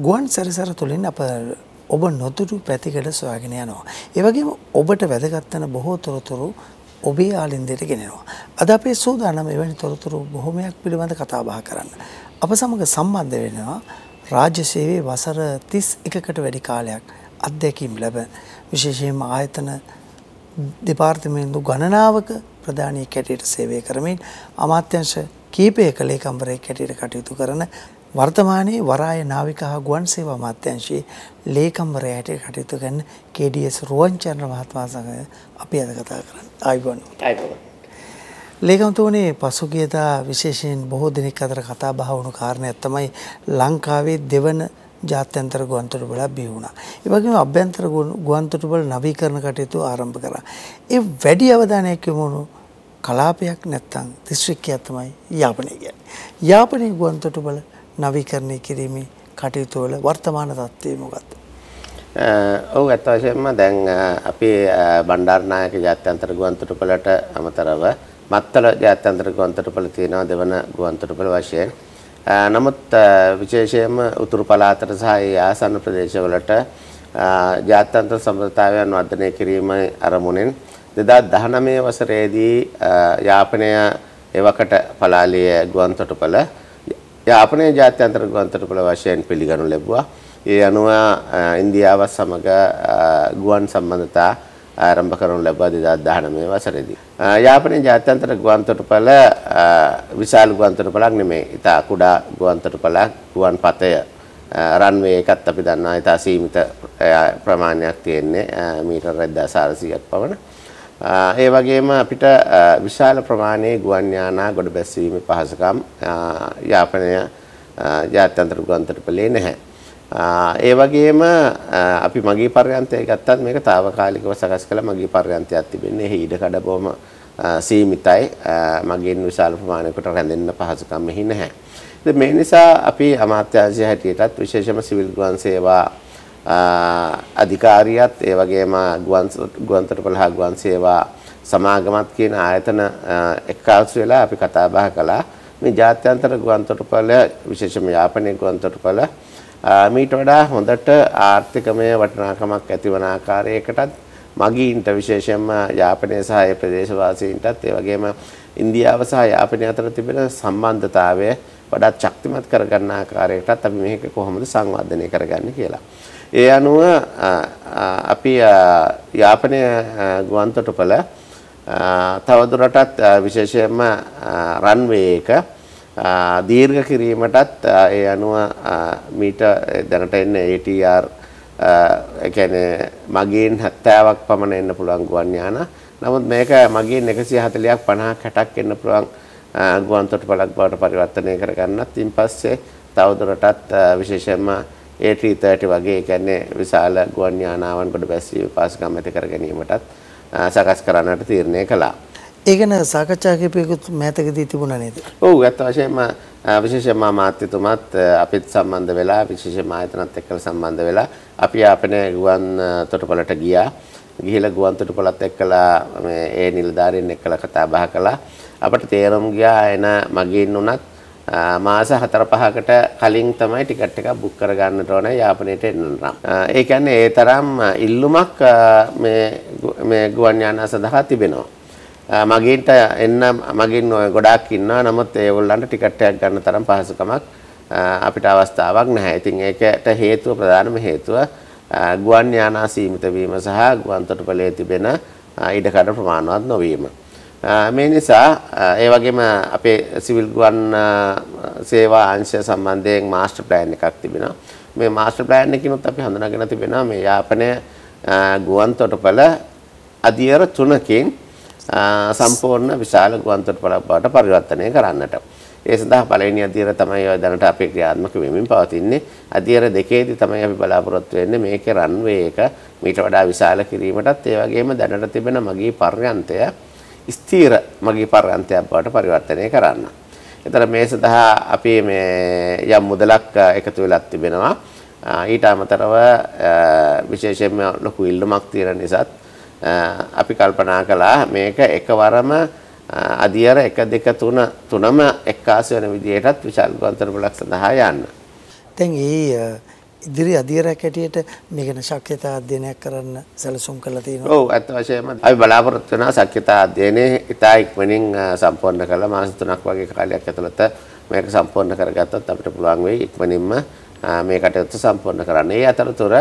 ගුවන් සැරසර තුළින් අප ඔබ නොදුටු පැතිකඩ සොයාගෙන යනවා. ඒවගේම ඔබට වැදගත්වන බොහෝ තොරතුරු ඔබේ ආලින්දයට ගෙනෙනවා. අද අපේ සූදානම් එවැනි තොරතුරු බොහොමයක් පිළිබඳ කතාබහ කරන්න. අප සමඟ සම්බන්ධ වෙනවා රාජ්‍ය සේවේ වසර තිස් එකකට වැඩි කාලයක් අත්දැකීම් ලැබ විශේෂයෙන්ම ආයතන දෙපාර්තමේන්දු ගණනාවක ප්‍රධානී කැටියට සේවය කරමින් අමාත්‍යංශ කීපයක ලේකම්වරයෙක් කැටියට කටයුතු කරන වර්තමානයේ වරාය නාවික හා ගුවන් සේවා අමාත්‍යාංශයේ ලේකම්වරයාට කටයුතු කරන KDS රුවන්චන්ද්‍ර මහත්මයා සමග අපි අද කතා කරන්නේ. ආයිබෝන්. ආයිබෝන්. ලේකම්තුමනි පසුගියදා විශේෂයෙන් බොහෝ දිනක් අතර කතා බහ වුණු කාරණයක් තමයි ලංකාවේ දෙවන ජාත්‍යන්තර ගුවන්තොටුපොළ බිහි වුණා. ඒ වගේම අභ්‍යන්තර ගුවන්තොටුපොළ නවීකරණ කටයුතු ආරම්භ කරා. ඒ වැඩි අවධානයක් යොමු වුණු කලාපයක් නැත්තම් දිස්ත්‍රික්කයක් තමයි යාපනය කියන්නේ. යාපනයේ ගුවන්තොටුපොළ නවීකරණය කිරීමේ කටයුතුවල වර්තමාන තත්ත්වය මොකක්ද? ඔව් ඇත්ත වශයෙන්ම දැන් අපි බණ්ඩාරනායක ජාත්‍යන්තර ගුවන්තොටුපළට අමතරව මත්තල ජාත්‍යන්තර ගුවන්තොටුපළ තියෙනවා දෙවන ගුවන්තොටුපළ වශයෙන්. නමුත් විශේෂයෙන්ම උතුරු පළාතට සහ ඒ ආසන්න ප්‍රදේශවලට ජාත්‍යන්තර සම්බන්ධතාවයන් වර්ධනය කිරීම අරමුණෙන් 2019 වසරේදී යාපනය එවකට පලාලිය ගුවන්තොටුපළ යාපනය ජාත්‍යන්තර අන්තර්කුල වශයෙන් පිළිගනු ලැබුවා. ඒ අනුව ඉන්දියාවත් සමග ගුවන් සම්බන්ධතා ආරම්භ කරනු ලැබුවා 2019 වසරේදී. යාපනයේ ජාත්‍යන්තර ගුවන් තොටුපළ විශාල ගුවන් තොටුපළක් නෙමෙයි. ඉතා කුඩා ගුවන් තොටුපළක් ගුවන් පතය රන්වේ එකත් අපි දන්නවා ඉතා සීමිත ප්‍රමාණයක් තියෙන්නේ මීටර් 1400ක් පමණ. ඒ වගේම අපිට විශාල ප්‍රමාණයේ ගුවන් යානා ගොඩ බැසීමේ පහසුකම් යාපනය ජාත්‍යන්තර ගුවන්තොටුපළේ නැහැ. ඒ වගේම අපි මගී පර්යන්තය ගත්තත් මේක తాවකාලිකව සකස් කළ මගී පර්යන්තයක් තිබෙන්නේ. එහි ඉඩ කඩ බොහොම සීමිතයි. මගින් විශාල ප්‍රමාණයකට රැඳෙන්න පහසුකම් මෙහි නැහැ. ඉතින් මේ නිසා අපි අමාත්‍යාංශය හැටියටත් විශේෂම සිවිල් ගුවන් සේවා අධිකාරියත් ඒ වගේම ගුවන්තොටුපළ හා ගුවන් සේවා සමාගමත් කියන ආයතන එක්කාසු වෙලා අපි කතා බහ කළා මේ ජාත්‍යන්තර ගුවන්තොටුපළ විශේෂම යාපනයේ ගුවන්තොටුපළ මීට වඩා හොඳට ආර්ථිකමය වටිනාකමක් ඇතිවන ආකාරයකටත් මගීන්ට විශේෂයෙන්ම යාපනය සහ ඒ ප්‍රදේශවාසීන්ටත් ඒ වගේම ඉන්දියාව සහ යාපනය අතර තිබෙන සම්බන්ධතාවය වඩාත් ශක්තිමත් කරගන්න ආකාරයටත් අපි මේක කොහොමද සංවර්ධනය කරගන්නේ කියලා. ඒ අනුව අපි යාපනය ගුවන්තොටුපළ තවදුරටත් විශේෂයෙන්ම රන්වේ එක දීර්ඝ කිරීමටත් ඒ අනුව මීට දැනට එන්න ATR ඒ කියන්නේ මගීන් 70ක් පමණ එන්න පුළුවන් ගුවන් යාන. නමුත් මේක මගීන් 140ක් 50ක් 60ක් එන්න පුළුවන් ගුවන් තොටුපළක් බවට පරිවර්තනය කරගන්නත් ඉන් පස්සේ තවදුරටත් විශේෂයෙන්ම AT30 වගේ කියන්නේ විශාල ගුවන් යානාවන් කොට බැස්වීම පාසුකම් ඇති කර ගැනීමටත් සකස් කරන්නට තීරණය කළා. ඒ ගැන සාකච්ඡා කිහිපයකුත් මෑතකදී තිබුණා නේද? ඔව් ඇත්ත වශයෙන්ම විශේෂයෙන්ම මාත්‍යතුමත් අපිත් සම්බන්ධ වෙලා විශේෂයෙන්ම ආයතනත් එක්ක සම්බන්ධ වෙලා අපි ආපනේ ගුවන් තොටුපළට ගියා. ගිහිලා ගුවන් තොටුපළත් එක්කලා මේ ඒ නිලධාරීන් එක්කලා කතා බහ කළා. අපට තේරුම් ගියා එන මගින් උනත් මාස 4-5කට කලින් තමයි ටිකට් එකක් බුක් කරගන්නට ඕන යාපනයට එන්න නම්. ඒ කියන්නේ ඒ තරම් ඉල්ලුමක් මේ මේ ගුවන් යානා සඳහා තිබෙනවා. මගින්ට එන්න මගින් ගොඩාක් ඉන්නවා. නමුත් ඒගොල්ලන්ට ටිකට් එකක් ගන්න තරම් පහසුකමක් අපිට අවස්ථාවක් නැහැ. ඉතින් ඒකට හේතුව ප්‍රධානම හේතුව ගුවන් යානා සීමිත වීම සහ ගුවන් තොටුපළේ තිබෙන ඉඩකඩ ප්‍රමාණවත් නොවීම. මේ නිසා ඒ වගේම අපේ සිවිල් ගුවන් සේවා අංශය සම්බන්ධයෙන් මාස්ටර් ප්ලෑන් එකක් තිබෙනවා. මේ මාස්ටර් ප්ලෑන් එකකිනුත් අපි හඳුනාගෙන තිබෙනවා මේ යාපනය ගුවන් තොටුපළ අධියර තුනකින් සම්පූර්ණ විශාල ගුවන් තොටුපළක් බවට පරිවර්තනය කරන්නට. ඒ සඳහා පළවෙනි අධ්‍යයන තමයි දැනට අපේ ක්‍රියාත්මක වෙමින් පවතින්නේ. අධ්‍යයන දෙකේදී තමයි අපි බලාපොරොත්තු වෙන්නේ මේකේ රන්වේ එක මීට වඩා විශාල කිරීමටත් ඒ වගේම දැනට තිබෙන මගී පර්යන්තය ස්ථීර මගේ පරයන්තයක් බවට පරිවර්තනය කරන්න. එතන මේ සඳහා අපි මේ යම් මුදලක් එකතු වෙලා තිබෙනවා. ඊට අමතරව විශේෂයෙන්ම ලොකු ඉල්ලුමක් තියෙන නිසාත් අපි කල්පනා කළා මේක එකවරම අධියර 1 2 3 තුනම එක්කාසු වෙන විදිහටත් විශාල ගුවන්තොටුපළක් සඳහා යන්න. දැන් ඒ ඉදිරි අධීරයක් හැටියට මේ ගැන ශක්්‍යතා අධ්‍යයනයක් කරන්න සැලසුම් කරලා තියෙනවා. ඔව් ඇත්ත වශයෙන්ම අපි බලාපොරොත්තු වෙනවා ශක්්‍යතා අධ්‍යයනය ඉතා ඉක්මනින් සම්පූර්ණ කරලා මාස 3ක් වගේ කාලයක් ඇතුළත මේක සම්පූර්ණ කරගත්තත් අපිට පුළුවන් වෙයි ඉක්මනින්ම මේ කටයුතු සම්පූර්ණ කරන්න. ඒ අතරතුර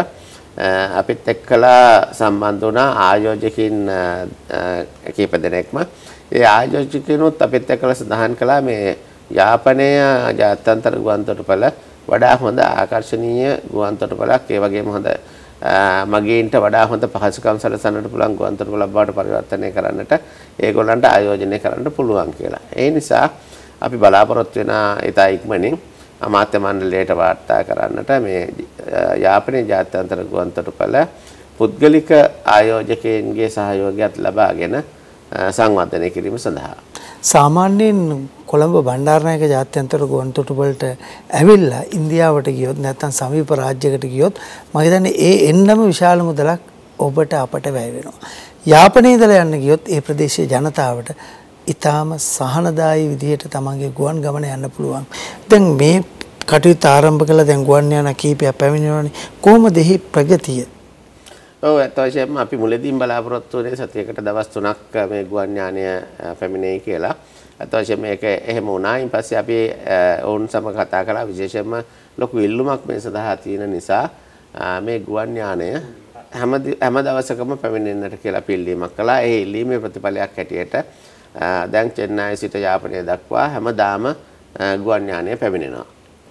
අපිත් එක්කලා සම්බන්ධ වුණා ආයෝජකින් කීප දෙනෙක්ම ඒ ආයෝජකිනුත් අපිත් එක්කලා සඳහන් කළා මේ යාපනය ජාත්‍යන්තර ගුවන්තොටුපළ වඩා හොඳ ආකර්ශනීය ගුවන්තොටුපළක් ඒ වගේම හොඳ මගේන්ට වඩා හොඳ පහසුකම් සැලසන්නට පුළුවන් ගුවන්තොටුපළක් බවට පරිවර්තනය කරන්නට ඒගොල්ලන්ට ආයෝජනය කරන්න පුළුවන් කියලා. ඒ නිසා අපි බලාපොරොත්තු වෙන ඉතා ඉක්මනින් අමාත්‍ය මණ්ඩලයට වාර්තා කරන්නට මේ යාපනයේ ජාත්‍යන්තර ගුවන්තොටුපළ පුද්ගලික ආයෝජකයන්ගේ සහයෝගයත් ලබාගෙන සංවර්ධනය කිරීම සඳහා සාමාන්‍යයෙන් කොළඹ බණ්ඩාරනායක ජාත්‍යන්තර ගුවන්තොටුපළට ඇවිල්ලා ඉන්දියාවට ගියොත් නැත්නම් සමීප රාජ්‍යයකට ගියොත් මම හිතන්නේ ඒ එන්නම විශාල මුදලක් ඔබට අපට වැය වෙනවා. යාපනයේ ඉඳලා යන්න ගියොත් ඒ ප්‍රදේශයේ ජනතාවට ඊටාම සහනදායී විදිහට තමන්ගේ ගුවන් ගමන යන්න පුළුවන්. දැන් මේ කටයුතු ආරම්භ කළ දැන් ගුවන් යාන කීපයක් පැමිණෙනවානේ. කොහොමද එහි ප්‍රගතිය? ඔව් ඇත්ත වශයෙන්ම අපි මුලදීම බලාපොරොත්තු වුණේ සතියකට දවස් 3ක් මේ ගුවන් යානය පැමිණෙයි කියලා. අතවශ්‍ය මේක එහෙම වුණා. ඊන් පස්සේ අපි ඔවුන් සමග කතා කළා විශේෂයෙන්ම ලොකු ඉල්ලුමක් මේ සඳහා තියෙන නිසා මේ ගුවන් යානය හැම හැම දවසකම පැමිණෙන්නට කියලා අපි ඉල්ලීමක් කළා. ඒ ඉල්ලීමේ ප්‍රතිඵලයක් හැටියට දැන් චෙන්නයි සිට යාපනය දක්වා හැමදාම ගුවන් යානය පැමිණෙනවා.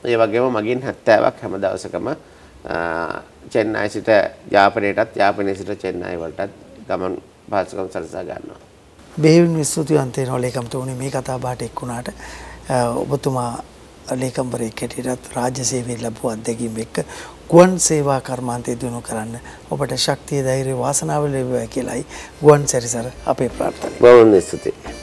ඒ වගේම මගින් 70ක් හැම දවසකම චෙන්නයි සිට යාපනයටත් යාපනයේ සිට චෙන්නයි වලටත් ගමන් පහසුකම් සලසා ගන්නවා. බෙහෙවින් විස්තුතිවන්තේ නෝ ලේකම්තුමනි මේ කතා බහට එක් වුණාට ඔබතුමා ලේකම්වරයෙක් හැටියටත් රාජ්‍ය සේවයේ ලැබුව අත්දැකීම් එක්ක ගුවන් සේවා කර්මාන්තය දිනු කරන්න ඔබට ශක්තිය ධෛර්යය වාසනාව ලැබේවා කියලායි ගුවන් සැරිසර අපේ ප්‍රාර්ථනාව. බොහොම ස්තුතියි.